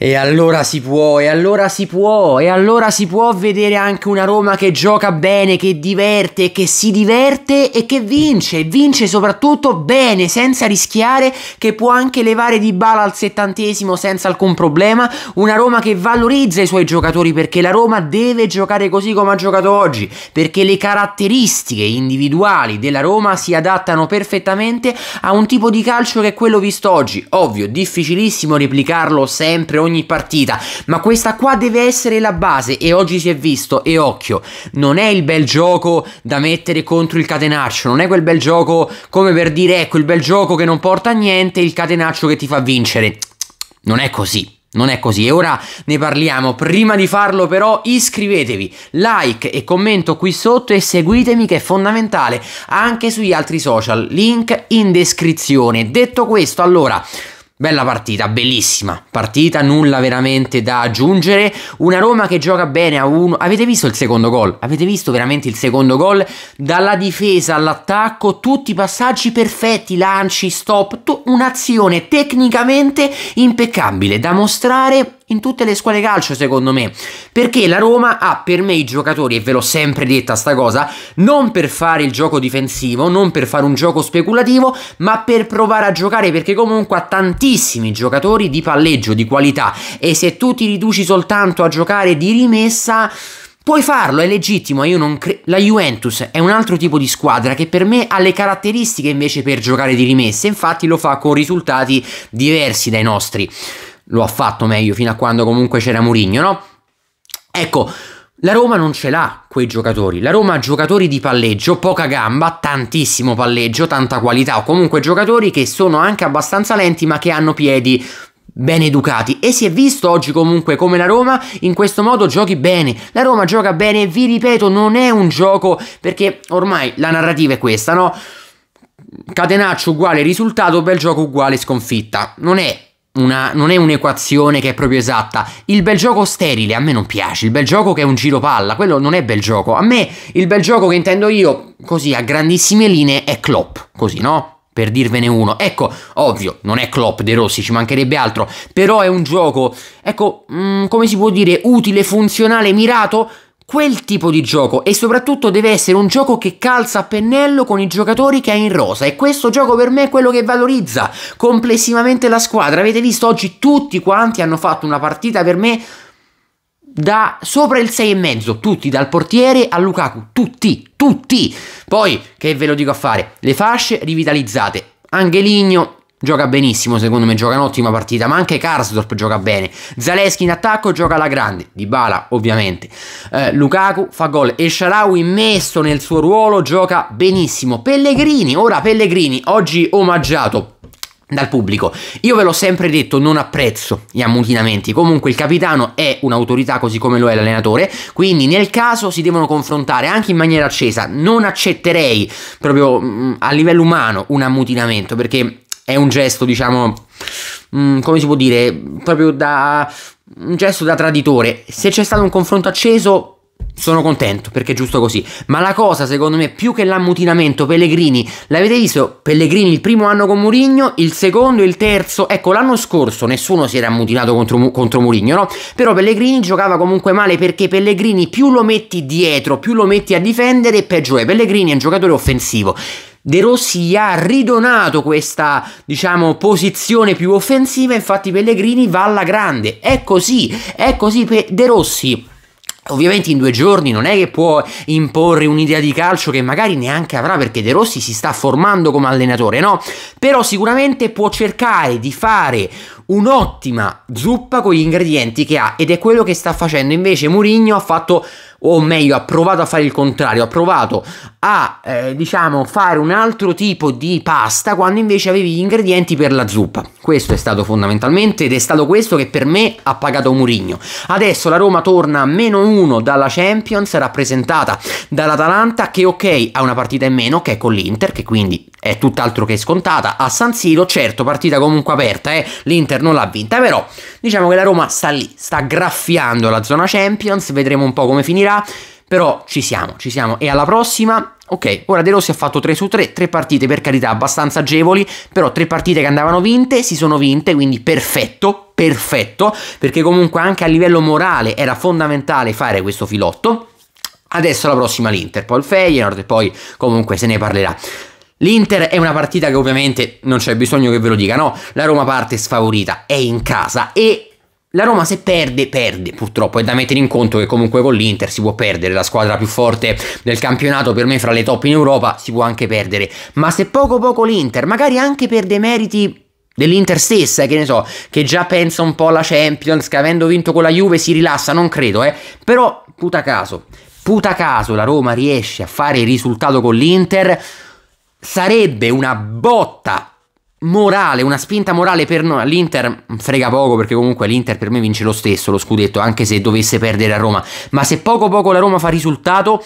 E allora si può, e allora si può, e allora si può vedere anche una Roma che gioca bene, che diverte, che si diverte e che vince, vince soprattutto bene, senza rischiare, che può anche levare di bala al settantesimo senza alcun problema, una Roma che valorizza i suoi giocatori perché la Roma deve giocare così come ha giocato oggi, perché le caratteristiche individuali della Roma si adattano perfettamente a un tipo di calcio che è quello visto oggi, ovvio, difficilissimo replicarlo sempre ogni ogni partita, ma questa qua deve essere la base e oggi si è visto e occhio, non è il bel gioco da mettere contro il catenaccio, non è quel bel gioco come per dire ecco il bel gioco che non porta a niente, il catenaccio che ti fa vincere. Non è così. Non è così e ora ne parliamo. Prima di farlo però iscrivetevi, like e commento qui sotto e seguitemi che è fondamentale anche sugli altri social, link in descrizione. Detto questo, allora Bella partita, bellissima partita, nulla veramente da aggiungere. Una Roma che gioca bene a uno. Avete visto il secondo gol? Avete visto veramente il secondo gol? Dalla difesa all'attacco, tutti i passaggi perfetti, lanci, stop, un'azione tecnicamente impeccabile da mostrare in tutte le scuole calcio, secondo me. Perché la Roma ha per me i giocatori, e ve l'ho sempre detta sta cosa, non per fare il gioco difensivo, non per fare un gioco speculativo, ma per provare a giocare, perché comunque ha tantissimi giocatori di palleggio, di qualità. E se tu ti riduci soltanto a giocare di rimessa... Puoi farlo, è legittimo, io non cre- la Juventus è un altro tipo di squadra che per me ha le caratteristiche invece per giocare di rimessa, infatti lo fa con risultati diversi dai nostri lo ha fatto meglio fino a quando comunque c'era Murigno, no? Ecco, la Roma non ce l'ha quei giocatori. La Roma ha giocatori di palleggio, poca gamba, tantissimo palleggio, tanta qualità, o comunque giocatori che sono anche abbastanza lenti ma che hanno piedi ben educati e si è visto oggi comunque come la Roma in questo modo giochi bene la Roma gioca bene vi ripeto non è un gioco perché ormai la narrativa è questa no catenaccio uguale risultato bel gioco uguale sconfitta non è una, non è un'equazione che è proprio esatta. Il bel gioco sterile a me non piace. Il bel gioco che è un giro palla, quello non è bel gioco. A me il bel gioco che intendo io, così a grandissime linee, è Klopp. Così, no? per dirvene uno. Ecco, ovvio, non è Klopp De Rossi, ci mancherebbe altro, però è un gioco, ecco, mh, mm, come si può dire, utile, funzionale, mirato quel tipo di gioco e soprattutto deve essere un gioco che calza a pennello con i giocatori che ha in rosa e questo gioco per me è quello che valorizza complessivamente la squadra. Avete visto oggi tutti quanti hanno fatto una partita per me da sopra il 6,5, tutti, dal portiere a Lukaku, tutti, tutti. Poi, che ve lo dico a fare, le fasce rivitalizzate. Angeligno Gioca benissimo, secondo me gioca un'ottima partita, ma anche Karsdorp gioca bene. Zaleschi in attacco gioca alla grande, Dybala ovviamente. Eh, Lukaku fa gol e Sharawi immesso nel suo ruolo gioca benissimo. Pellegrini, ora Pellegrini, oggi omaggiato dal pubblico. Io ve l'ho sempre detto, non apprezzo gli ammutinamenti. Comunque il capitano è un'autorità così come lo è l'allenatore, quindi nel caso si devono confrontare anche in maniera accesa. Non accetterei proprio mm, a livello umano un ammutinamento perché è un gesto, diciamo, mm, come si può dire, proprio da un gesto da traditore. Se c'è stato un confronto acceso, sono contento perché è giusto così. Ma la cosa, secondo me, più che l'ammutinamento, Pellegrini, l'avete visto? Pellegrini il primo anno con Murigno, il secondo e il terzo. Ecco, l'anno scorso nessuno si era ammutinato contro, contro Murigno, no? Però Pellegrini giocava comunque male perché Pellegrini più lo metti dietro, più lo metti a difendere, peggio è. Pellegrini è un giocatore offensivo. De Rossi gli ha ridonato questa, diciamo, posizione più offensiva, infatti Pellegrini va alla grande. È così, è così per De Rossi. Ovviamente in due giorni non è che può imporre un'idea di calcio che magari neanche avrà perché De Rossi si sta formando come allenatore, no? Però sicuramente può cercare di fare un'ottima zuppa con gli ingredienti che ha ed è quello che sta facendo invece Mourinho ha fatto o meglio ha provato a fare il contrario ha provato a eh, diciamo fare un altro tipo di pasta quando invece avevi gli ingredienti per la zuppa questo è stato fondamentalmente ed è stato questo che per me ha pagato Mourinho adesso la Roma torna a meno uno dalla Champions rappresentata dall'Atalanta che ok ha una partita in meno che è con l'Inter che quindi è tutt'altro che scontata a San Siro certo partita comunque aperta eh? l'Inter l'Inter non l'ha vinta, però diciamo che la Roma sta lì, sta graffiando la zona Champions, vedremo un po' come finirà, però ci siamo, ci siamo e alla prossima Ok, ora De Rossi ha fatto 3 su 3, 3 partite per carità abbastanza agevoli, però 3 partite che andavano vinte si sono vinte, quindi perfetto, perfetto, perché comunque anche a livello morale era fondamentale fare questo filotto. Adesso la prossima l'Inter, poi il Feyenoord e poi comunque se ne parlerà. L'Inter è una partita che ovviamente non c'è bisogno che ve lo dica, no? La Roma parte sfavorita, è in casa e la Roma se perde, perde purtroppo, è da mettere in conto che comunque con l'Inter si può perdere, la squadra più forte del campionato per me fra le top in Europa si può anche perdere, ma se poco poco l'Inter, magari anche per dei meriti dell'Inter stessa, che ne so, che già pensa un po' alla Champions, che avendo vinto con la Juve si rilassa, non credo, eh, però puta caso, puta caso la Roma riesce a fare il risultato con l'Inter sarebbe una botta morale, una spinta morale per noi. All'Inter frega poco perché comunque l'Inter per me vince lo stesso lo scudetto, anche se dovesse perdere a Roma. Ma se poco poco la Roma fa risultato,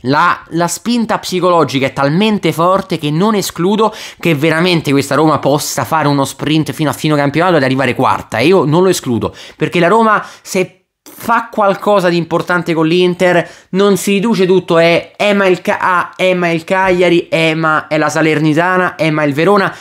la, la, spinta psicologica è talmente forte che non escludo che veramente questa Roma possa fare uno sprint fino a fine campionato ed arrivare quarta. E io non lo escludo, perché la Roma, se fa qualcosa di importante con l'Inter, non si riduce tutto, è Ema il, Ca- ah, Ema il Cagliari, Ema è la Salernitana, Ema il Verona.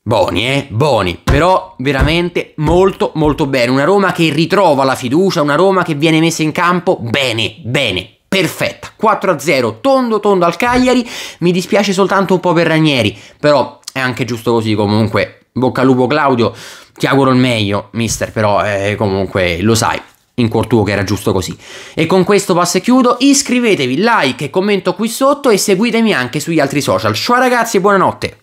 Boni, eh, boni, però veramente molto molto bene, una Roma che ritrova la fiducia, una Roma che viene messa in campo bene, bene, perfetta, 4-0, tondo tondo al Cagliari, mi dispiace soltanto un po' per Ranieri, però è anche giusto così comunque, bocca al lupo Claudio, ti auguro il meglio, mister, però eh, comunque lo sai, in cuor tuo che era giusto così. E con questo passo e chiudo, iscrivetevi, like e commento qui sotto e seguitemi anche sugli altri social. Ciao ragazzi e buonanotte!